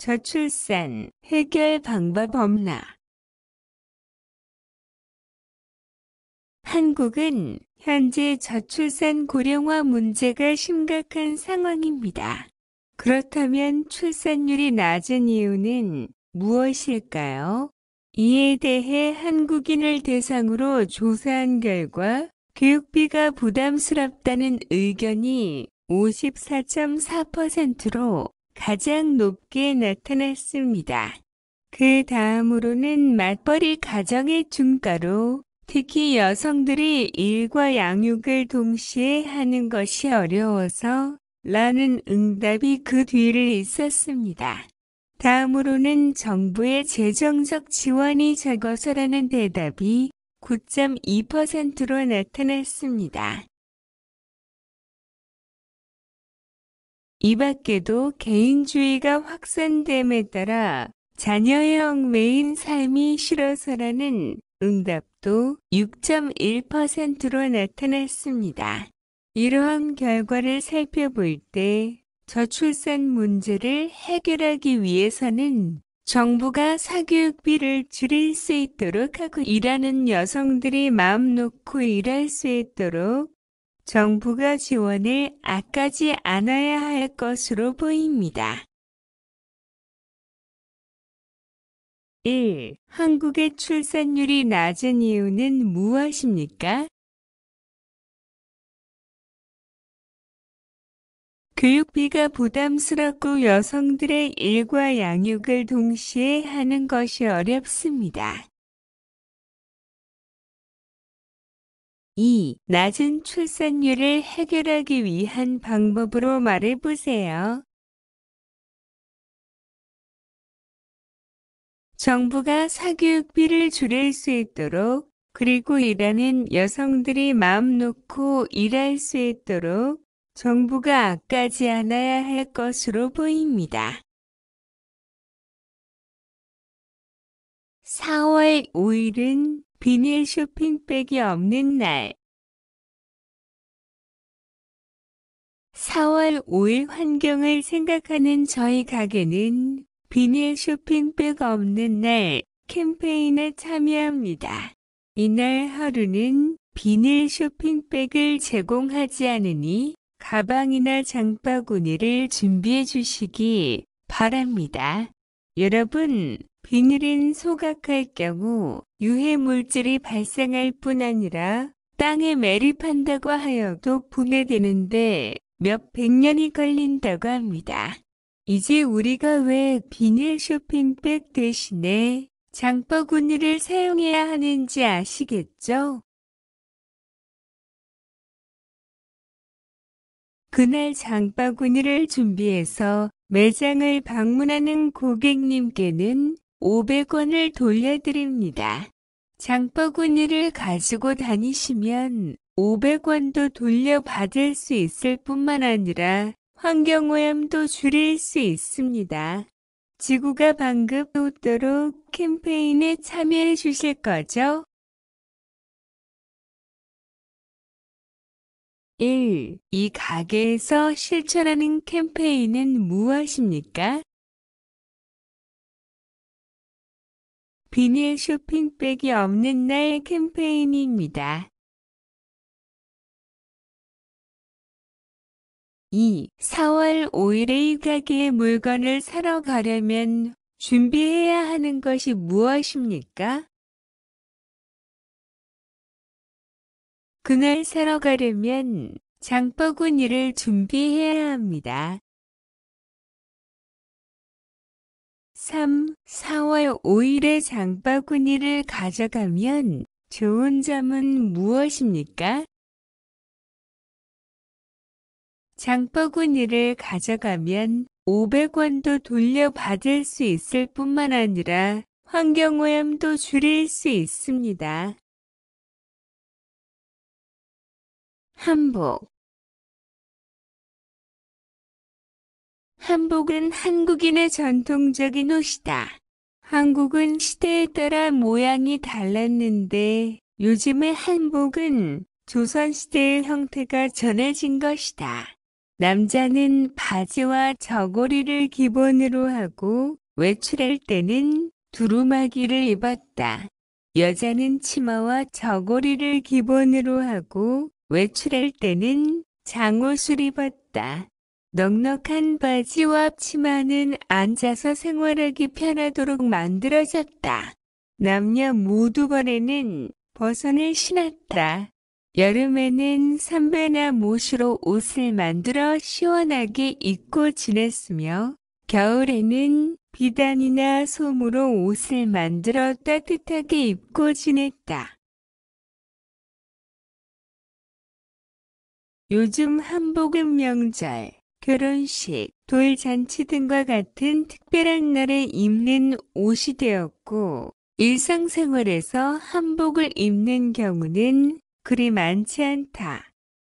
저출산 해결 방법 없나? 한국은 현재 저출산 고령화 문제가 심각한 상황입니다. 그렇다면 출산율이 낮은 이유는 무엇일까요? 이에 대해 한국인을 대상으로 조사한 결과 교육비가 부담스럽다는 의견이 54.4%로 가장 높게 나타났습니다. 그 다음으로는 맞벌이 가정의 중가로 특히 여성들이 일과 양육을 동시에 하는 것이 어려워서 라는 응답이 그 뒤를 있었습니다. 다음으로는 정부의 재정적 지원이 적어서라는 대답이 9.2%로 나타났습니다. 이 밖에도 개인주의가 확산됨에 따라 자녀의 얽매인 삶이 싫어서라는 응답도 6.1%로 나타났습니다. 이러한 결과를 살펴볼 때 저출산 문제를 해결하기 위해서는 정부가 사교육비를 줄일 수 있도록 하고 일하는 여성들이 마음 놓고 일할 수 있도록 정부가 지원을 아까지 않아야 할 것으로 보입니다. 1. 한국의 출산율이 낮은 이유는 무엇입니까? 교육비가 부담스럽고 여성들의 일과 양육을 동시에 하는 것이 어렵습니다. 2. 낮은 출산율을 해결하기 위한 방법으로 말해보세요. 정부가 사교육비를 줄일 수 있도록 그리고 일하는 여성들이 마음 놓고 일할 수 있도록 정부가 아까지 않아야 할 것으로 보입니다. 4월 5일은 비닐 쇼핑백이 없는 날 4월 5일 환경을 생각하는 저희 가게는 비닐 쇼핑백 없는 날 캠페인에 참여합니다. 이날 하루는 비닐 쇼핑백을 제공하지 않으니 가방이나 장바구니를 준비해 주시기 바랍니다. 여러분, 비닐은 소각할 경우 유해 물질이 발생할 뿐 아니라 땅에 매립한다고 하여도 분해되는데 몇백 년이 걸린다고 합니다. 이제 우리가 왜 비닐 쇼핑백 대신에 장바구니를 사용해야 하는지 아시겠죠? 그날 장바구니를 준비해서 매장을 방문하는 고객님께는 500원을 돌려드립니다. 장바구니를 가지고 다니시면 500원도 돌려받을 수 있을 뿐만 아니라 환경오염도 줄일 수 있습니다. 지구가 방급웃도록 캠페인에 참여해 주실 거죠? 1. 이 가게에서 실천하는 캠페인은 무엇입니까? 비닐 쇼핑백이 없는 날 캠페인입니다. 2. 4월 5일에 가게에 물건을 사러 가려면 준비해야 하는 것이 무엇입니까? 그날 사러 가려면 장바구니를 준비해야 합니다. 3. 4월 5일에 장바구니를 가져가면 좋은 점은 무엇입니까? 장바구니를 가져가면 500원도 돌려받을 수 있을 뿐만 아니라 환경오염도 줄일 수 있습니다. 한복 한복은 한국인의 전통적인 옷이다. 한국은 시대에 따라 모양이 달랐는데 요즘의 한복은 조선시대의 형태가 전해진 것이다. 남자는 바지와 저고리를 기본으로 하고 외출할 때는 두루마기를 입었다. 여자는 치마와 저고리를 기본으로 하고 외출할 때는 장옷을 입었다. 넉넉한 바지와 치마는 앉아서 생활하기 편하도록 만들어졌다. 남녀 모두 번에는 버선을 신었다. 여름에는 삼베나 못으로 옷을 만들어 시원하게 입고 지냈으며 겨울에는 비단이나 솜으로 옷을 만들어 따뜻하게 입고 지냈다. 요즘 한복은 명절, 결혼식, 돌잔치 등과 같은 특별한 날에 입는 옷이 되었고 일상생활에서 한복을 입는 경우는 그리 많지 않다.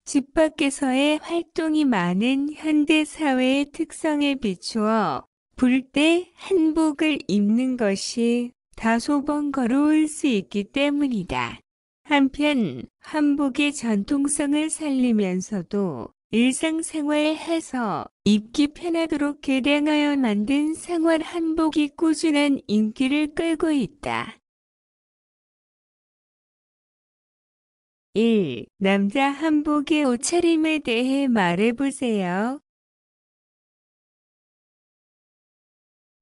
집 밖에서의 활동이 많은 현대 사회의 특성에 비추어 불 때 한복을 입는 것이 다소 번거로울 수 있기 때문이다. 한편 한복의 전통성을 살리면서도 일상생활에해서 입기 편하도록 개량하여 만든 생활 한복이 꾸준한 인기를 끌고 있다. 1. 남자 한복의 옷차림에 대해 말해보세요.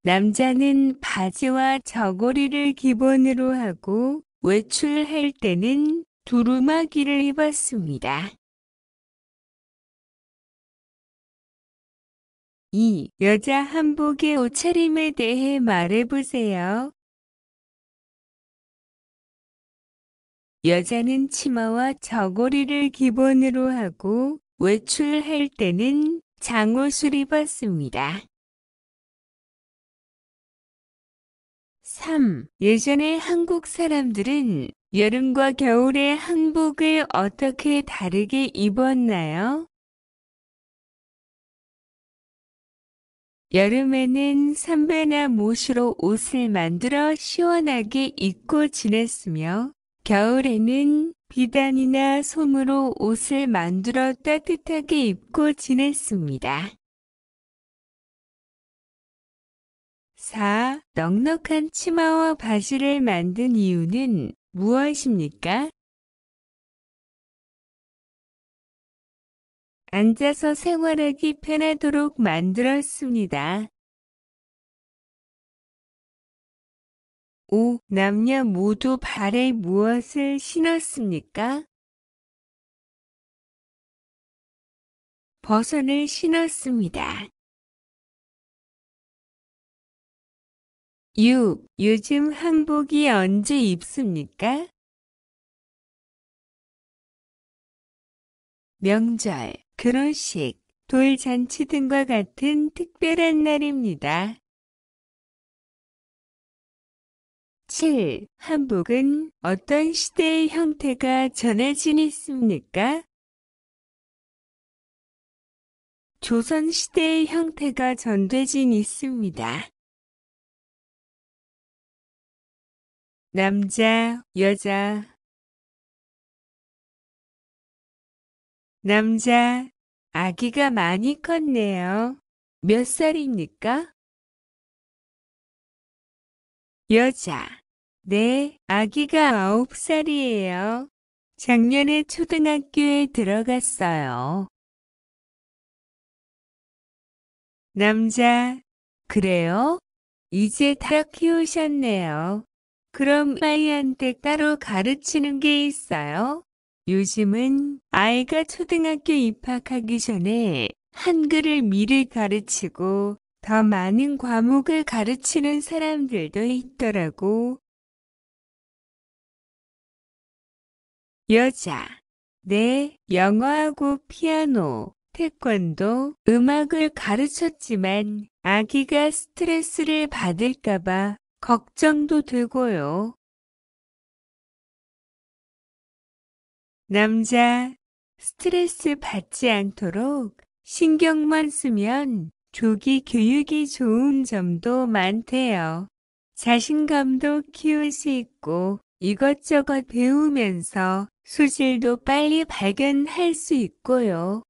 남자는 바지와 저고리를 기본으로 하고 외출할 때는 두루마기를 입었습니다. 2. 여자 한복의 옷차림에 대해 말해보세요. 여자는 치마와 저고리를 기본으로 하고 외출할 때는 장옷을 입었습니다. 3. 예전에 한국 사람들은 여름과 겨울의 한복을 어떻게 다르게 입었나요? 여름에는 삼베나 모으로 옷을 만들어 시원하게 입고 지냈으며 겨울에는 비단이나 솜으로 옷을 만들어 따뜻하게 입고 지냈습니다. 4. 넉넉한 치마와 바지를 만든 이유는 무엇입니까? 앉아서 생활하기 편하도록 만들었습니다. 5. 남녀 모두 발에 무엇을 신었습니까? 버선을 신었습니다. 6. 요즘 한복이 언제 입습니까? 명절 결혼식, 돌잔치 등과 같은 특별한 날입니다. 7. 한복은 어떤 시대의 형태가 전해진 있습니까? 조선시대의 형태가 전되진 있습니다. 남자, 여자 남자, 아기가 많이 컸네요. 몇 살입니까? 여자. 네, 아기가 아 살이에요. 작년에 초등학교에 들어갔어요. 남자. 그래요? 이제 다 키우셨네요. 그럼 아이한테 따로 가르치는 게 있어요? 요즘은 아이가 초등학교 입학하기 전에 한글을 미리 가르치고 더 많은 과목을 가르치는 사람들도 있더라고. 여자. 네, 영어하고 피아노, 태권도, 음악을 가르쳤지만 아기가 스트레스를 받을까봐 걱정도 되고요. 남자 스트레스 받지 않도록 신경만 쓰면 조기 교육이 좋은 점도 많대요. 자신감도 키울 수 있고 이것저것 배우면서 소질도 빨리 발견할 수 있고요.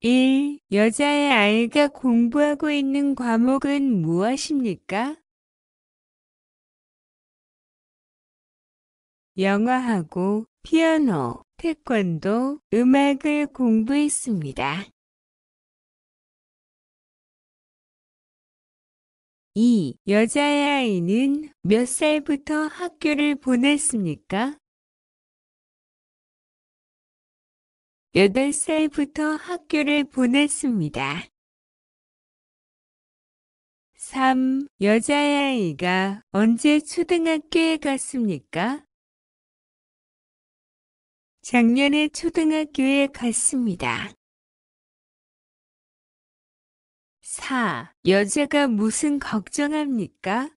1. 여자의 아이가 공부하고 있는 과목은 무엇입니까? 영화하고 피아노, 태권도, 음악을 공부했습니다. 2. 여자의 아이는 몇 살부터 학교를 보냈습니까? 8살부터 학교를 보냈습니다. 3. 여자의 아이가 언제 초등학교에 갔습니까? 작년에 초등학교에 갔습니다. 4. 여자가 무슨 걱정합니까?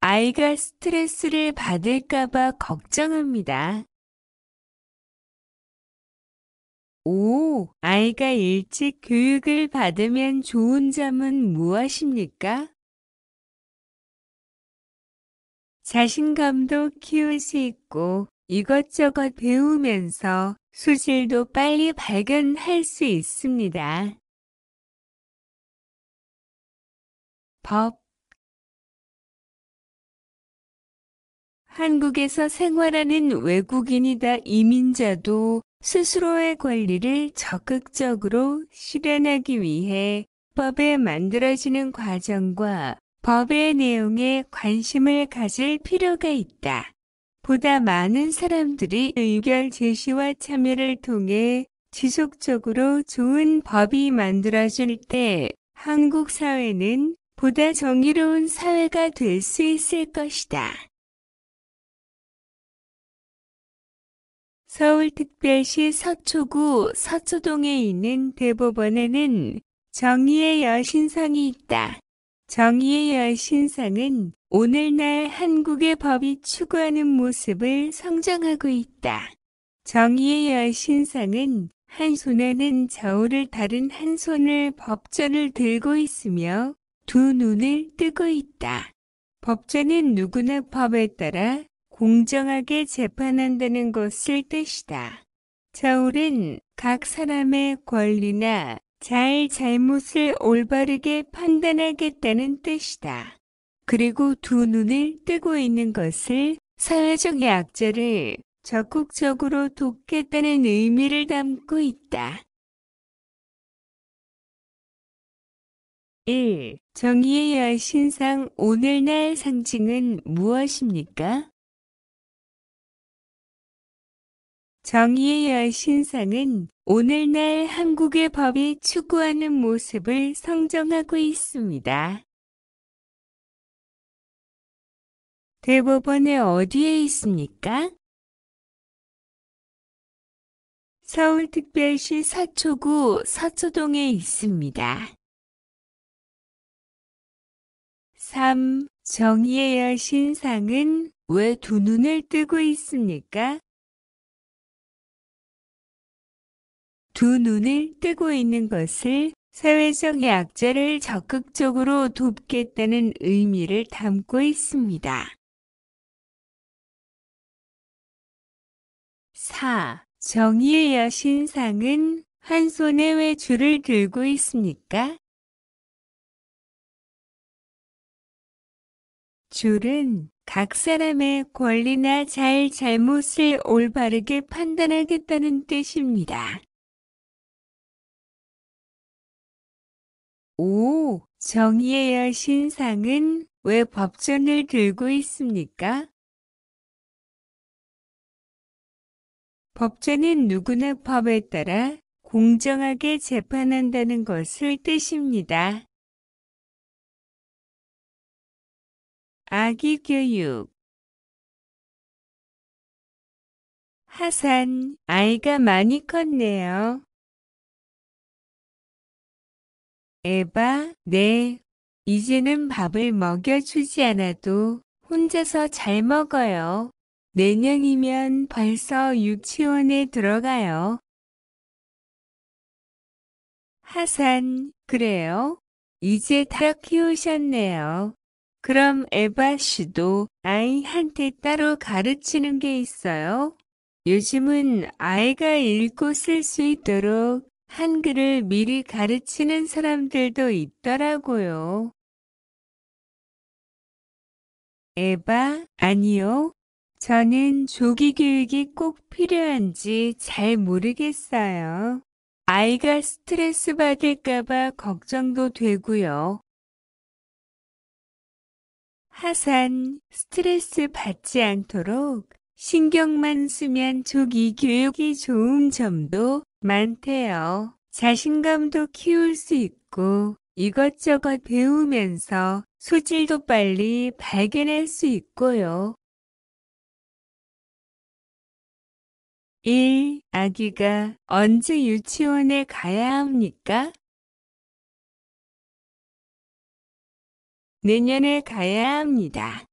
아이가 스트레스를 받을까봐 걱정합니다. 5. 아이가 일찍 교육을 받으면 좋은 점은 무엇입니까? 자신감도 키울 수 있고 이것저것 배우면서 수질도 빨리 발견할 수 있습니다. 법 한국에서 생활하는 외국인이다 이민자도 스스로의 권리를 적극적으로 실현하기 위해 법에 만들어지는 과정과 법의 내용에 관심을 가질 필요가 있다. 보다 많은 사람들이 의결 제시와 참여를 통해 지속적으로 좋은 법이 만들어질 때 한국 사회는 보다 정의로운 사회가 될 수 있을 것이다. 서울특별시 서초구 서초동에 있는 대법원에는 정의의 여신상이 있다. 정의의 여 신상은 오늘날 한국의 법이 추구하는 모습을 성장하고 있다. 정의의 여 신상은 한 손에는 저울을 다른 한 손을 법전을 들고 있으며 두 눈을 뜨고 있다. 법전은 누구나 법에 따라 공정하게 재판한다는 것을 뜻이다. 저울은 각 사람의 권리나 잘 잘못을 올바르게 판단하겠다는 뜻이다. 그리고 두 눈을 뜨고 있는 것을 사회적 약자를 적극적으로 돕겠다는 의미를 담고 있다. 1. 정의의 여신상 오늘날 상징은 무엇입니까? 정의의 여 신상은 오늘날 한국의 법이 추구하는 모습을 성정하고 있습니다. 대법원에 어디에 있습니까? 서울특별시 서초구 서초동에 있습니다. 3. 정의의 여신상은 왜 두 눈을 뜨고 있습니까? 두 눈을 뜨고 있는 것을 사회적 약자를 적극적으로 돕겠다는 의미를 담고 있습니다. 4. 정의의 여신상은 한 손에 왜 줄을 들고 있습니까? 줄은 각 사람의 권리나 잘잘못을 올바르게 판단하겠다는 뜻입니다. 5. 정의의 여신상은 왜 법전을 들고 있습니까? 법전은 누구나 법에 따라 공정하게 재판한다는 것을 뜻입니다. 아기 교육 하산, 아이가 많이 컸네요. 에바, 네. 이제는 밥을 먹여주지 않아도 혼자서 잘 먹어요. 내년이면 벌써 유치원에 들어가요. 하산, 그래요? 이제 다 키우셨네요. 그럼 에바 씨도 아이한테 따로 가르치는 게 있어요? 요즘은 아이가 읽고 쓸 수 있도록 한글을 미리 가르치는 사람들도 있더라고요. 에바, 아니요. 저는 조기 교육이 꼭 필요한지 잘 모르겠어요. 아이가 스트레스 받을까봐 걱정도 되고요. 하산, 스트레스 받지 않도록 신경만 쓰면 조기 교육이 좋은 점도 많대요. 자신감도 키울 수 있고 이것저것 배우면서 소질도 빨리 발견할 수 있고요. 1. 아기가 언제 유치원에 가야 합니까? 내년에 가야 합니다.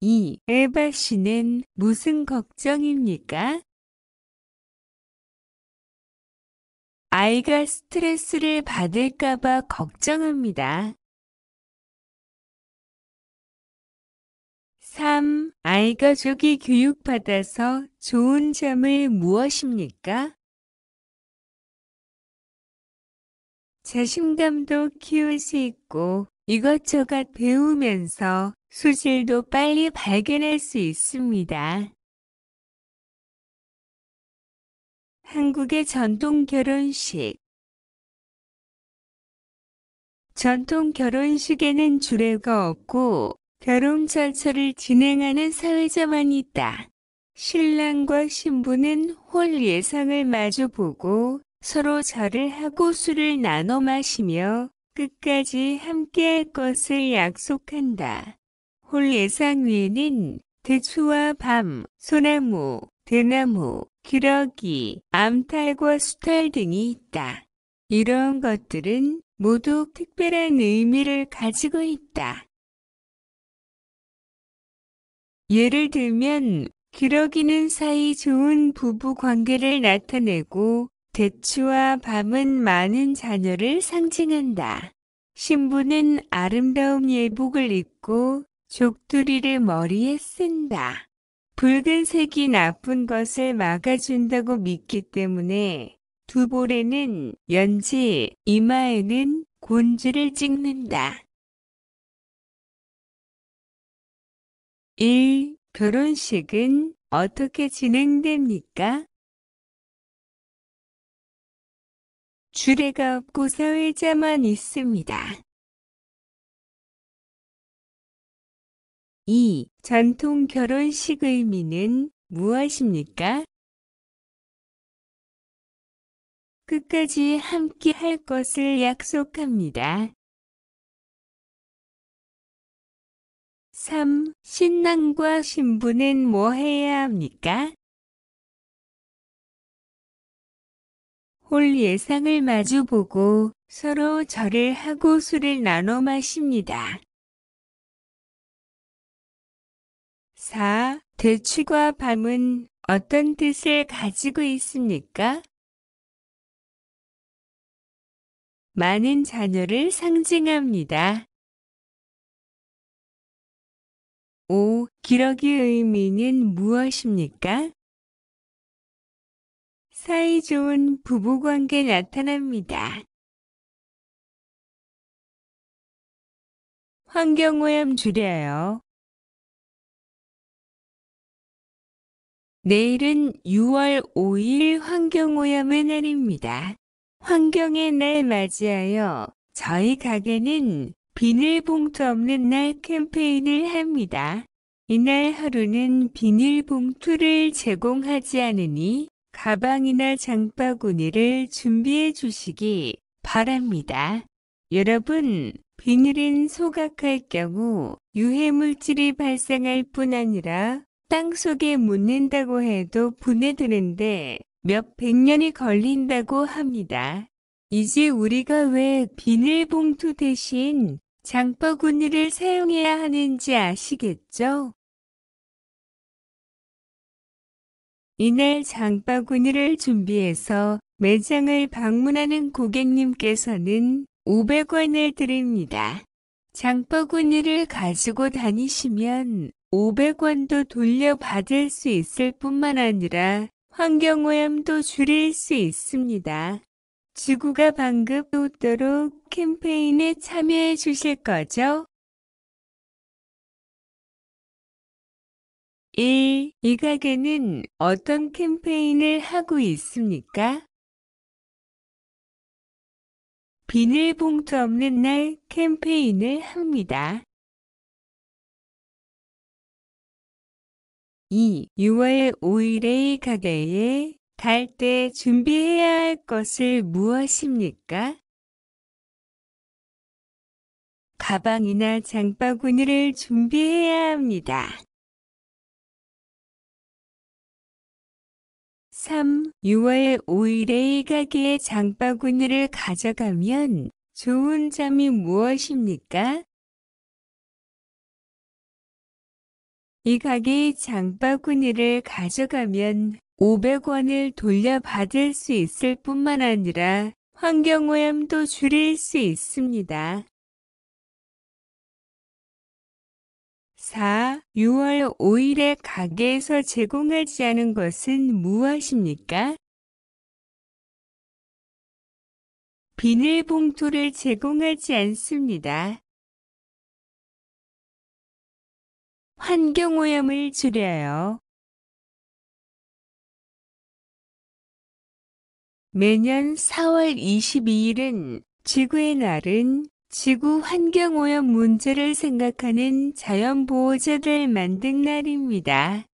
2. 에바 씨는 무슨 걱정입니까? 아이가 스트레스를 받을까봐 걱정합니다. 3. 아이가 조기 교육받아서 좋은 점을 무엇입니까? 자신감도 키울 수 있고 이것저것 배우면서 소질도 빨리 발견할 수 있습니다. 한국의 전통 결혼식 전통 결혼식에는 주례가 없고 결혼 절차를 진행하는 사회자만 있다. 신랑과 신부는 홀 예상을 마주보고 서로 절을 하고 술을 나눠 마시며 끝까지 함께할 것을 약속한다. 홀 예상 위에는 대추와 밤, 소나무, 대나무, 기러기, 암탈과 수탈 등이 있다. 이런 것들은 모두 특별한 의미를 가지고 있다. 예를 들면 기러기는 사이 좋은 부부 관계를 나타내고 대추와 밤은 많은 자녀를 상징한다. 신부는 아름다운 예복을 입고 족두리를 머리에 쓴다. 붉은색이 나쁜 것을 막아준다고 믿기 때문에 두볼에는 연지, 이마에는 곤지를 찍는다. 1. 결혼식은 어떻게 진행됩니까? 주례가 없고 사회자만 있습니다. 2. 전통 결혼식 의미는 무엇입니까? 끝까지 함께 할 것을 약속합니다. 3. 신랑과 신부는 뭐 해야 합니까? 홀 예상을 마주보고 서로 절을 하고 술을 나눠 마십니다. 4. 대추과 밤은 어떤 뜻을 가지고 있습니까? 많은 자녀를 상징합니다. 5. 기러기의 의미는 무엇입니까? 사이좋은 부부관계 나타납니다. 환경오염 줄여요. 내일은 6월 5일 환경오염의 날입니다. 환경의 날 맞이하여 저희 가게는 비닐봉투 없는 날 캠페인을 합니다. 이날 하루는 비닐봉투를 제공하지 않으니 가방이나 장바구니를 준비해 주시기 바랍니다. 여러분, 비닐은 소각할 경우 유해물질이 발생할 뿐 아니라 땅속에 묻는다고 해도 보내드는데 몇백 년이 걸린다고 합니다. 이제 우리가 왜 비닐봉투 대신 장바구니를 사용해야 하는지 아시겠죠? 이날 장바구니를 준비해서 매장을 방문하는 고객님께서는 500원을 드립니다. 장바구니를 가지고 다니시면 500원도 돌려받을 수 있을 뿐만 아니라 환경오염도 줄일 수 있습니다. 지구가 방웃도록 캠페인에 참여해 주실 거죠? 1. 이 가게는 어떤 캠페인을 하고 있습니까? 비닐봉투 없는 날 캠페인을 합니다. 2. 6월 5일의 가게에 갈 때 준비해야 할 것을 무엇입니까? 가방이나 장바구니를 준비해야 합니다. 3. 6월 5일에 가게에 장바구니를 가져가면 좋은 점이 무엇입니까? 이 가게 의 장바구니를 가져가면 500원을 돌려받을 수 있을 뿐만 아니라 환경오염도 줄일 수 있습니다. 4. 6월 5일에 가게에서 제공하지 않은 것은 무엇입니까? 비닐봉투를 제공하지 않습니다. 환경오염을 줄여요. 매년 4월 22일은 지구의 날은 지구 환경오염 문제를 생각하는 자연보호자를 만든 날입니다.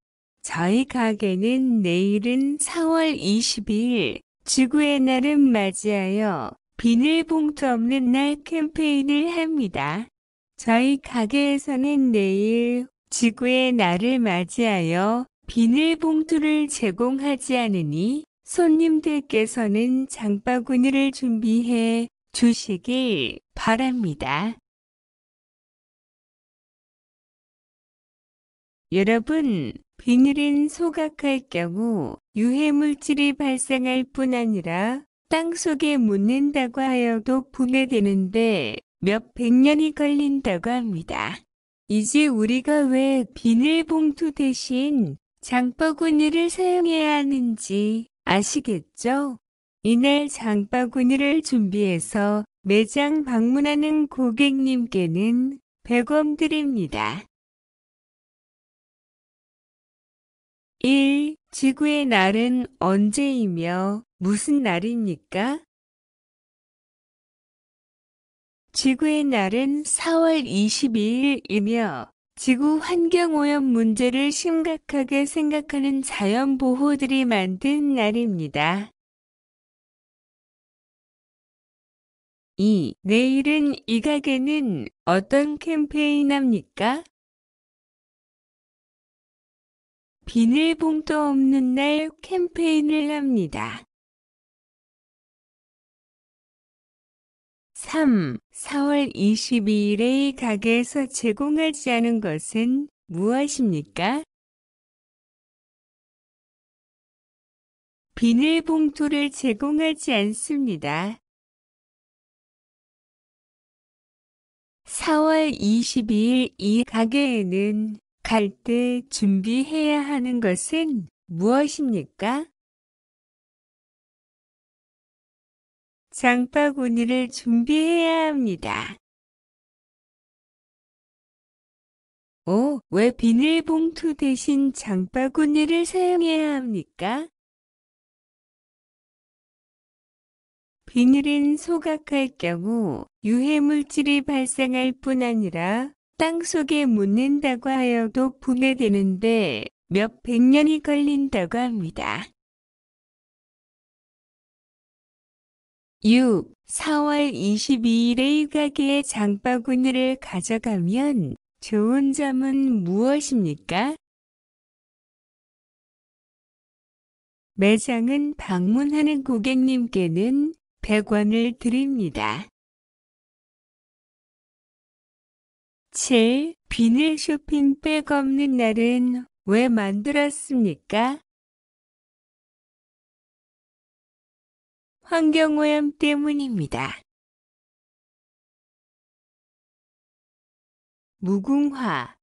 저희 가게는 내일은 4월 22일 지구의 날은 맞이하여 비닐봉투 없는 날 캠페인을 합니다. 저희 가게에서는 내일 지구의 날을 맞이하여 비닐봉투를 제공하지 않으니 손님들께서는 장바구니를 준비해 주시길 바랍니다. 여러분, 비닐은 소각할 경우 유해물질이 발생할 뿐 아니라 땅 속에 묻는다고 하여도 분해되는데 몇 백 년이 걸린다고 합니다. 이제 우리가 왜 비닐봉투 대신 장바구니를 사용해야 하는지 아시겠죠? 이날 장바구니를 준비해서 매장 방문하는 고객님께는 100원 드립니다. 1. 지구의 날은 언제이며 무슨 날입니까? 지구의 날은 4월 22일이며 지구 환경오염 문제를 심각하게 생각하는 자연보호들이 만든 날입니다. 2. 내일은 이 가게는 어떤 캠페인 합니까? 비닐봉투 없는 날 캠페인을 합니다. 3. 4월 22일에 가게에서 제공하지 않은 것은 무엇입니까? 비닐봉투를 제공하지 않습니다. 4월 22일 이 가게에는 갈 때 준비해야 하는 것은 무엇입니까? 장바구니를 준비해야 합니다. 오, 어, 왜 비닐봉투 대신 장바구니를 사용해야 합니까? 비닐은 소각할 경우 유해물질이 발생할 뿐 아니라 땅속에 묻는다고 하여도 분해되는데 몇 백 년이 걸린다고 합니다. 6. 4월 22일에 일가게의 장바구니를 가져가면 좋은 점은 무엇입니까? 매장은 방문하는 고객님께는 100원을 드립니다. 7. 비닐 쇼핑백 없는 날은 왜 만들었습니까? 환경오염 때문입니다. 무궁화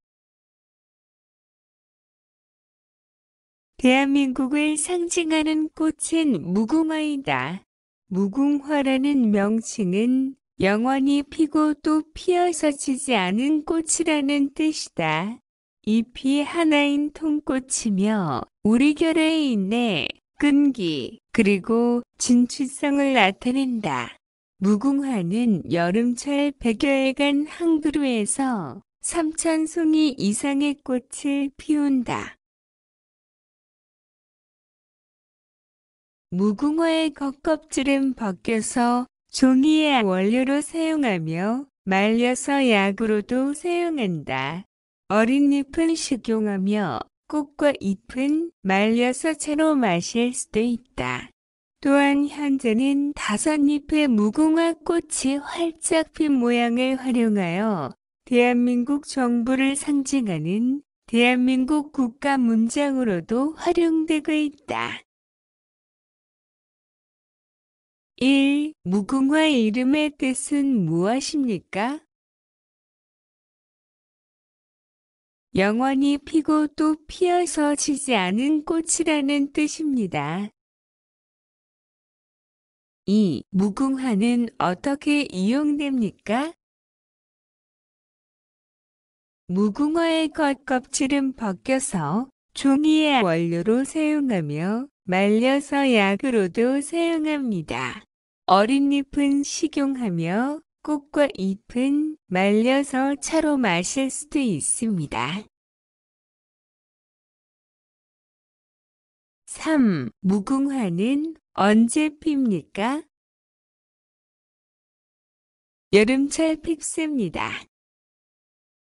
대한민국을 상징하는 꽃은 무궁화이다. 무궁화라는 명칭은 영원히 피고 또 피어서 지지 않은 꽃이라는 뜻이다. 잎이 하나인 통꽃이며 우리 결에 있네 끈기, 그리고 진취성을 나타낸다. 무궁화는 여름철 백열간 항구루에서 3천 송이 이상의 꽃을 피운다. 무궁화의 겉껍질은 벗겨서 종이의 원료로 사용하며 말려서 약으로도 사용한다. 어린 잎은 식용하며 꽃과 잎은 말려서 채로 마실 수도 있다. 또한 현재는 다섯 잎의 무궁화 꽃이 활짝 핀 모양을 활용하여 대한민국 정부를 상징하는 대한민국 국가 문장으로도 활용되고 있다. 1. 무궁화 이름의 뜻은 무엇입니까? 영원히 피고 또 피어서 지지 않은 꽃이라는 뜻입니다. 2. 무궁화는 어떻게 이용됩니까? 무궁화의 겉껍질은 벗겨서 종이의 원료로 사용하며 말려서 약으로도 사용합니다. 어린 잎은 식용하며 꽃과 잎은 말려서 차로 마실 수도 있습니다. 3. 무궁화는 언제 핍니까? 여름철 핍습니다.